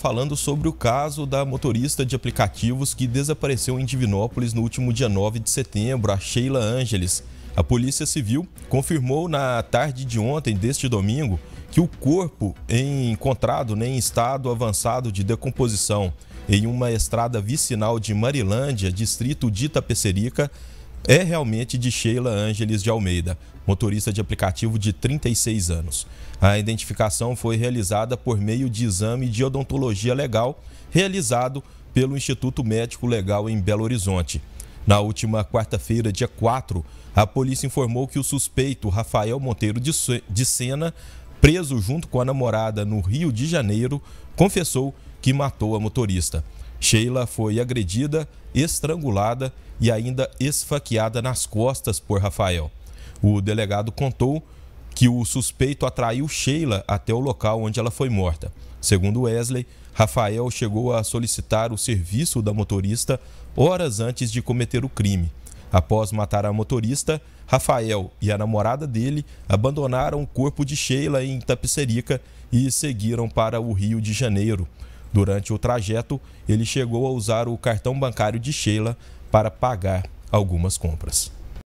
falando sobre o caso da motorista de aplicativos que desapareceu em Divinópolis no último dia 9 de setembro, a Sheila Ângeles. A Polícia Civil confirmou na tarde de ontem, deste domingo, que o corpo é encontrado né, em estado avançado de decomposição em uma estrada vicinal de Marilândia, distrito de Itapecerica, é realmente de Sheila Ângeles de Almeida, motorista de aplicativo de 36 anos. A identificação foi realizada por meio de exame de odontologia legal realizado pelo Instituto Médico Legal em Belo Horizonte. Na última quarta-feira, dia 4, a polícia informou que o suspeito Rafael Monteiro de Sena, preso junto com a namorada no Rio de Janeiro, confessou que matou a motorista. Sheila foi agredida, estrangulada e ainda esfaqueada nas costas por Rafael. O delegado contou que o suspeito atraiu Sheila até o local onde ela foi morta. Segundo Wesley, Rafael chegou a solicitar o serviço da motorista horas antes de cometer o crime. Após matar a motorista, Rafael e a namorada dele abandonaram o corpo de Sheila em Tapicerica e seguiram para o Rio de Janeiro, Durante o trajeto, ele chegou a usar o cartão bancário de Sheila para pagar algumas compras.